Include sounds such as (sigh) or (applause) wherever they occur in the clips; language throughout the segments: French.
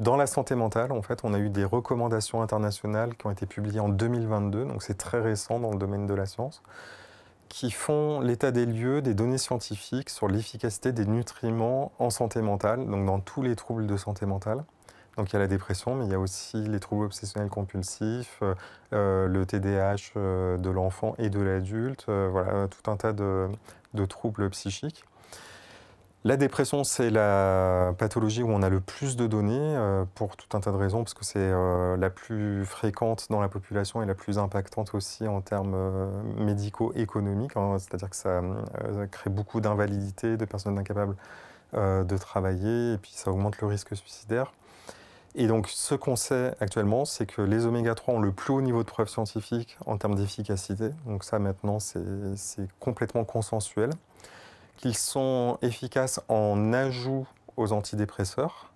Dans la santé mentale, en fait, on a eu des recommandations internationales qui ont été publiées en 2022, donc c'est très récent dans le domaine de la science, qui font l'état des lieux des données scientifiques sur l'efficacité des nutriments en santé mentale, donc dans tous les troubles de santé mentale. Donc il y a la dépression, mais il y a aussi les troubles obsessionnels compulsifs, euh, euh, le TDAH euh, de l'enfant et de l'adulte, voilà, tout un tas de troubles psychiques. La dépression, c'est la pathologie où on a le plus de données euh, pour tout un tas de raisons, parce que c'est euh, la plus fréquente dans la population et la plus impactante aussi en termes euh, médico-économiques, hein. c'est-à-dire que ça, crée beaucoup d'invalidités, de personnes incapables de travailler, et puis ça augmente le risque suicidaire. Et donc ce qu'on sait actuellement, c'est que les oméga 3 ont le plus haut niveau de preuves scientifiques en termes d'efficacité, donc ça maintenant c'est complètement consensuel qu'ils sont efficaces en ajout aux antidépresseurs,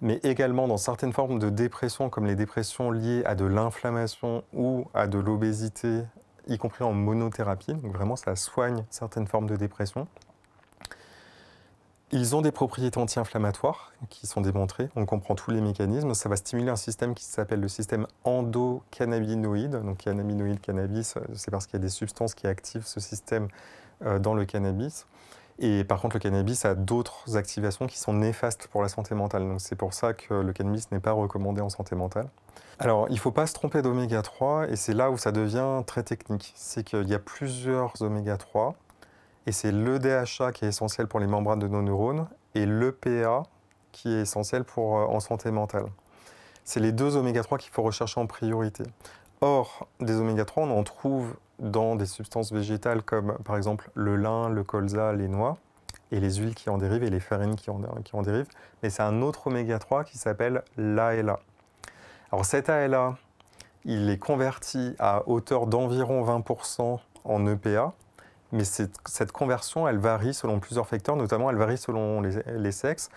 mais également dans certaines formes de dépression, comme les dépressions liées à de l'inflammation ou à de l'obésité, y compris en monothérapie. Donc vraiment, ça soigne certaines formes de dépression. Ils ont des propriétés anti-inflammatoires qui sont démontrées, on comprend tous les mécanismes. Ça va stimuler un système qui s'appelle le système endocannabinoïde. Donc cannabinoïde, cannabis, euh, c'est parce qu'il y a des substances qui activent ce système euh, dans le cannabis. Et par contre, le cannabis a d'autres activations qui sont néfastes pour la santé mentale. Donc c'est pour ça que le cannabis n'est pas recommandé en santé mentale. Alors, il ne faut pas se tromper d'oméga 3, et c'est là où ça devient très technique. C'est qu'il y a plusieurs oméga 3, et c'est le DHA qui est essentiel pour les membranes de nos neurones, et le PA qui est essentiel pour, euh, en santé mentale. C'est les deux oméga 3 qu'il faut rechercher en priorité. Or, des oméga 3, on en trouve dans des substances végétales comme par exemple le lin, le colza, les noix, et les huiles qui en dérivent et les farines qui en, qui en dérivent. Mais c'est un autre oméga 3 qui s'appelle l'ALA. Alors cet ALA, il est converti à hauteur d'environ 20% en EPA, mais cette conversion, elle varie selon plusieurs facteurs, notamment elle varie selon les, les, sexes.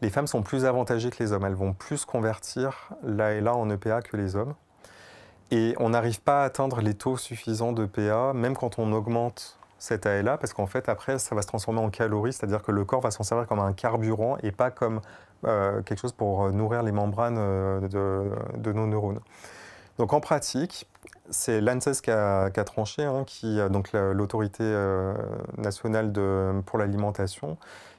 Les femmes sont plus avantagées que les hommes, elles vont plus convertir l'ALA en EPA que les hommes. Et on n'arrive pas à atteindre les taux suffisants de PA, même quand on augmente cet ALA, parce qu'en fait, après, ça va se transformer en calories, c'est-à-dire que le corps va s'en servir comme un carburant et pas comme euh, quelque chose pour euh, nourrir les membranes euh, de, nos neurones. Donc en pratique, c'est l'ANSES qui a, tranché, hein, qui, donc l'autorité nationale pour l'alimentation,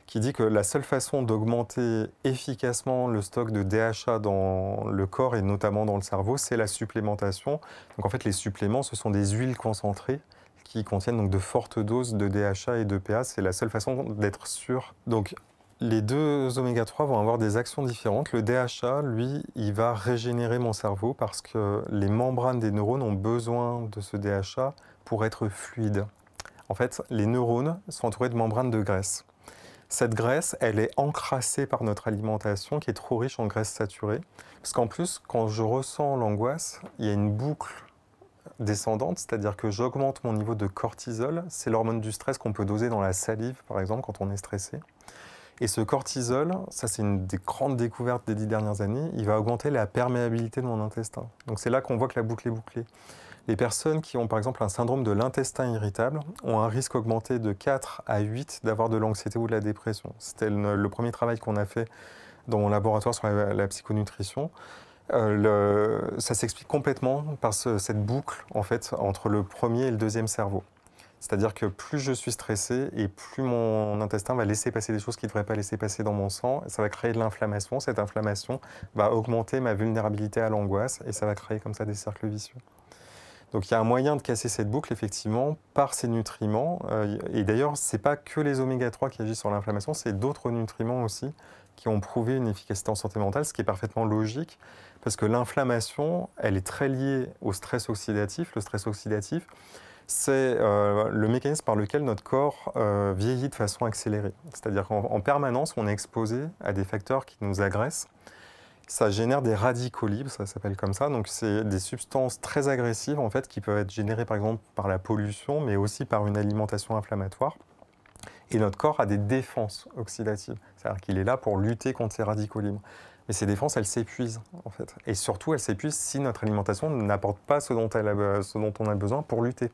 qui dit que la seule façon d'augmenter efficacement le stock de DHA dans le corps et notamment dans le cerveau, c'est la supplémentation. Donc en fait, les suppléments, ce sont des huiles concentrées qui contiennent donc de fortes doses de DHA et de PA. C'est la seule façon d'être sûr. Donc les deux oméga 3 vont avoir des actions différentes. Le DHA, lui, il va régénérer mon cerveau parce que les membranes des neurones ont besoin de ce DHA pour être fluides. En fait, les neurones sont entourés de membranes de graisse. Cette graisse, elle est encrassée par notre alimentation qui est trop riche en graisses saturée. Parce qu'en plus, quand je ressens l'angoisse, il y a une boucle descendante, c'est-à-dire que j'augmente mon niveau de cortisol. C'est l'hormone du stress qu'on peut doser dans la salive, par exemple, quand on est stressé. Et ce cortisol, ça c'est une des grandes découvertes des dix dernières années, il va augmenter la perméabilité de mon intestin. Donc c'est là qu'on voit que la boucle est bouclée. Les personnes qui ont par exemple un syndrome de l'intestin irritable ont un risque augmenté de 4 à 8 d'avoir de l'anxiété ou de la dépression. C'était le, premier travail qu'on a fait dans mon laboratoire sur la, psychonutrition. Euh, ça s'explique complètement par cette boucle en fait entre le premier et le deuxième cerveau. C'est-à-dire que plus je suis stressé et plus mon intestin va laisser passer des choses qu'il ne devrait pas laisser passer dans mon sang, ça va créer de l'inflammation. Cette inflammation va augmenter ma vulnérabilité à l'angoisse et ça va créer comme ça des cercles vicieux. Donc il y a un moyen de casser cette boucle effectivement par ces nutriments. Euh, et d'ailleurs, ce n'est pas que les oméga 3 qui agissent sur l'inflammation, c'est d'autres nutriments aussi qui ont prouvé une efficacité en santé mentale, ce qui est parfaitement logique, parce que l'inflammation, elle est très liée au stress oxydatif. Le stress oxydatif, c'est euh, le mécanisme par lequel notre corps euh, vieillit de façon accélérée. C'est-à-dire qu'en permanence, on est exposé à des facteurs qui nous agressent ça génère des radicaux libres, ça s'appelle comme ça. Donc, c'est des substances très agressives, en fait, qui peuvent être générées, par exemple, par la pollution, mais aussi par une alimentation inflammatoire. Et notre corps a des défenses oxydatives. C'est-à-dire qu'il est là pour lutter contre ces radicaux libres. Mais ces défenses, elles s'épuisent, en fait. Et surtout, elles s'épuisent si notre alimentation n'apporte pas ce dont, elle dont on a besoin pour lutter.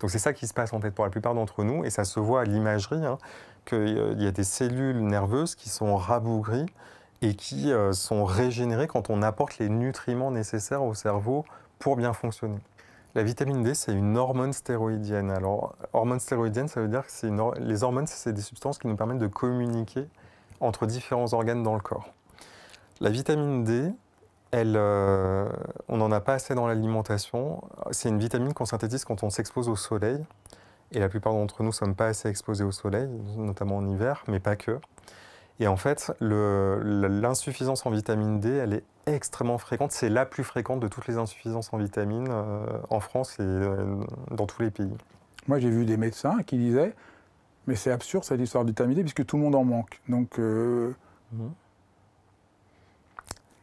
Donc c'est ça qui se passe en fait pour la plupart d'entre nous, et ça se voit à l'imagerie, hein, qu'il y a des cellules nerveuses qui sont rabougries, et qui euh, sont régénérés quand on apporte les nutriments nécessaires au cerveau pour bien fonctionner. La vitamine D, c'est une hormone stéroïdienne. Alors, hormone stéroïdienne, ça veut dire que les hormones, c'est des substances qui nous permettent de communiquer entre différents organes dans le corps. La vitamine D, euh, on n'en a pas assez dans l'alimentation. C'est une vitamine qu'on synthétise quand on s'expose au soleil. Et la plupart d'entre nous ne sommes pas assez exposés au soleil, notamment en hiver, mais pas que. Et en fait, l'insuffisance en vitamine D, elle est extrêmement fréquente. C'est la plus fréquente de toutes les insuffisances en vitamine euh, en France et euh, dans tous les pays. Moi, j'ai vu des médecins qui disaient Mais c'est absurde cette histoire de vitamine D, puisque tout le monde en manque. Donc. Euh, mmh.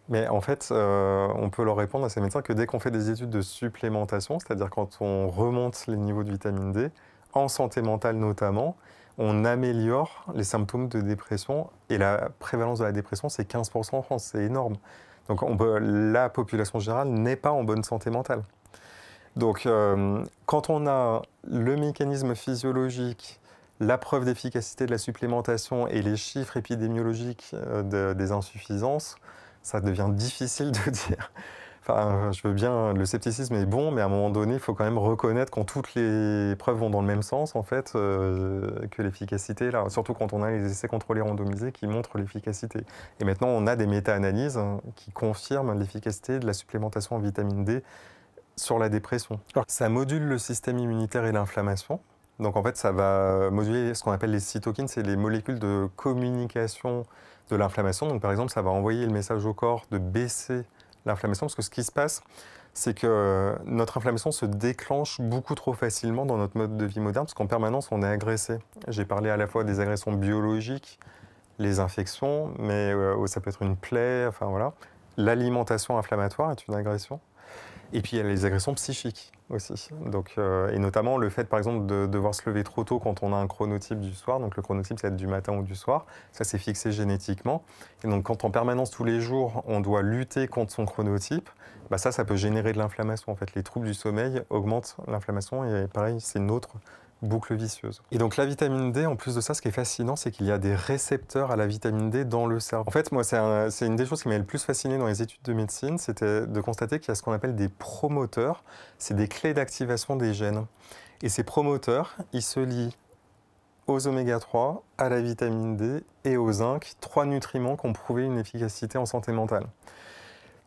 Mais en fait, on peut leur répondre à ces médecins que dès qu'on fait des études de supplémentation, c'est-à-dire quand on remonte les niveaux de vitamine D, en santé mentale notamment, on améliore les symptômes de dépression. Et la prévalence de la dépression, c'est 15% en France, c'est énorme. Donc la population générale n'est pas en bonne santé mentale. Donc euh, quand on a le mécanisme physiologique, la preuve d'efficacité de la supplémentation et les chiffres épidémiologiques euh, des insuffisances, ça devient difficile de (laughs) dire Enfin, je veux bien, le scepticisme est bon, mais à un moment donné, il faut quand même reconnaître quand toutes les preuves vont dans le même sens, en fait, euh, que l'efficacité, surtout quand on a les essais contrôlés randomisés qui montrent l'efficacité. Et maintenant, on a des méta-analyses hein, qui confirment l'efficacité de la supplémentation en vitamine D sur la dépression. Ça module le système immunitaire et l'inflammation. Donc en fait, ça va moduler ce qu'on appelle les cytokines, c'est les molécules de communication de l'inflammation. Donc par exemple, ça va envoyer le message au corps de baisser l'inflammation, parce que ce qui se passe, c'est que euh, notre inflammation se déclenche beaucoup trop facilement dans notre mode de vie moderne, parce qu'en permanence, on est agressé. J'ai parlé à la fois des agressions biologiques, les infections, mais euh, ça peut être une plaie, enfin voilà. L'alimentation inflammatoire est une agression, et puis il y a les agressions psychiques aussi. Euh, et notamment le fait, par exemple, de devoir se lever trop tôt quand on a un chronotype du soir. Donc le chronotype, ça être du matin ou du soir. Ça, c'est fixé génétiquement. Et donc quand en permanence, tous les jours, on doit lutter contre son chronotype, bah ça, ça peut générer de l'inflammation. En fait, les troubles du sommeil augmentent l'inflammation. Et pareil, c'est une autre boucle vicieuse. Et donc la vitamine D, en plus de ça, ce qui est fascinant, c'est qu'il y a des récepteurs à la vitamine D dans le cerveau. En fait, moi, c'est une des choses qui m'a le plus fasciné dans les études de médecine, c'était de constater qu'il y a ce qu'on appelle des promoteurs, c'est des clés d'activation des gènes. Et ces promoteurs, ils se lient aux oméga 3, à la vitamine D et au zinc, trois nutriments qui ont prouvé une efficacité en santé mentale.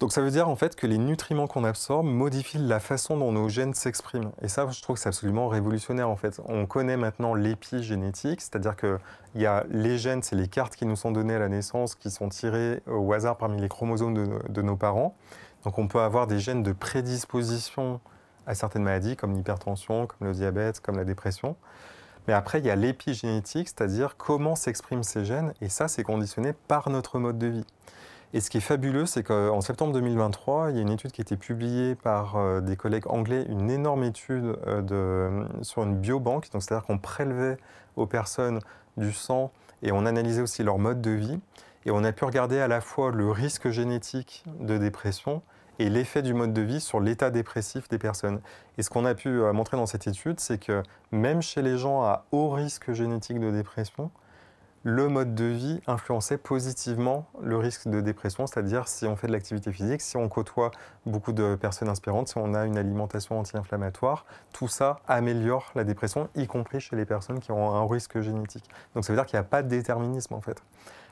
Donc ça veut dire en fait que les nutriments qu'on absorbe modifient la façon dont nos gènes s'expriment. Et ça, je trouve que c'est absolument révolutionnaire en fait. On connaît maintenant l'épigénétique, c'est-à-dire qu'il y a les gènes, c'est les cartes qui nous sont données à la naissance, qui sont tirées au hasard parmi les chromosomes de, de nos parents. Donc on peut avoir des gènes de prédisposition à certaines maladies comme l'hypertension, comme le diabète, comme la dépression. Mais après, il y a l'épigénétique, c'est-à-dire comment s'expriment ces gènes, et ça, c'est conditionné par notre mode de vie. Et ce qui est fabuleux, c'est qu'en septembre 2023, il y a une étude qui a été publiée par euh, des collègues anglais, une énorme étude euh, sur une biobanque, donc c'est-à-dire qu'on prélevait aux personnes du sang et on analysait aussi leur mode de vie. Et on a pu regarder à la fois le risque génétique de dépression et l'effet du mode de vie sur l'état dépressif des personnes. Et ce qu'on a pu euh, montrer dans cette étude, c'est que même chez les gens à haut risque génétique de dépression, le mode de vie influençait positivement le risque de dépression, c'est-à-dire si on fait de l'activité physique, si on côtoie beaucoup de personnes inspirantes, si on a une alimentation anti-inflammatoire, tout ça améliore la dépression, y compris chez les personnes qui ont un risque génétique. Donc ça veut dire qu'il n'y a pas de déterminisme en fait.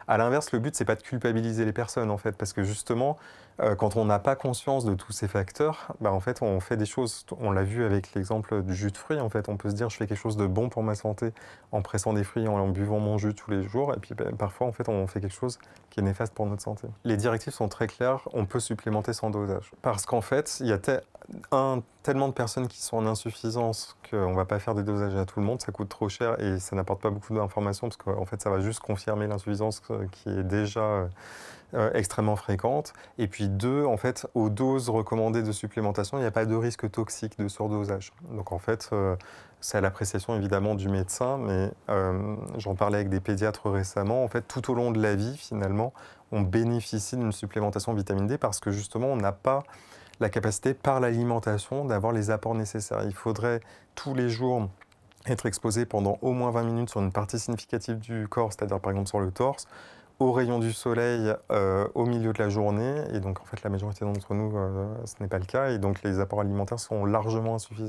À l'inverse, le but, c'est pas de culpabiliser les personnes, en fait, parce que justement, euh, quand on n'a pas conscience de tous ces facteurs, bah, en fait, on fait des choses. On l'a vu avec l'exemple du jus de fruits. En fait, on peut se dire, je fais quelque chose de bon pour ma santé en pressant des fruits, en, en buvant mon jus tous les jours. Et puis, bah, parfois, en fait, on fait quelque chose qui est néfaste pour notre santé. Les directives sont très claires. On peut supplémenter sans dosage. Parce qu'en fait, il y a tellement de personnes qui sont en insuffisance qu'on ne va pas faire des dosages à tout le monde. Ça coûte trop cher et ça n'apporte pas beaucoup d'informations parce qu'en fait, ça va juste confirmer l'insuffisance euh, qui est déjà euh, euh, extrêmement fréquente. Et puis deux, en fait, aux doses recommandées de supplémentation, il n'y a pas de risque toxique de surdosage. Donc en fait, euh, c'est à l'appréciation évidemment du médecin, mais euh, j'en parlais avec des pédiatres récemment. En fait, tout au long de la vie, finalement, on bénéficie d'une supplémentation vitamine D parce que justement, on n'a pas la capacité par l'alimentation d'avoir les apports nécessaires. Il faudrait tous les jours être exposé pendant au moins 20 minutes sur une partie significative du corps, c'est-à-dire par exemple sur le torse, au rayon du soleil euh, au milieu de la journée. Et donc, en fait, la majorité d'entre nous, euh, ce n'est pas le cas. Et donc, les apports alimentaires sont largement insuffisants.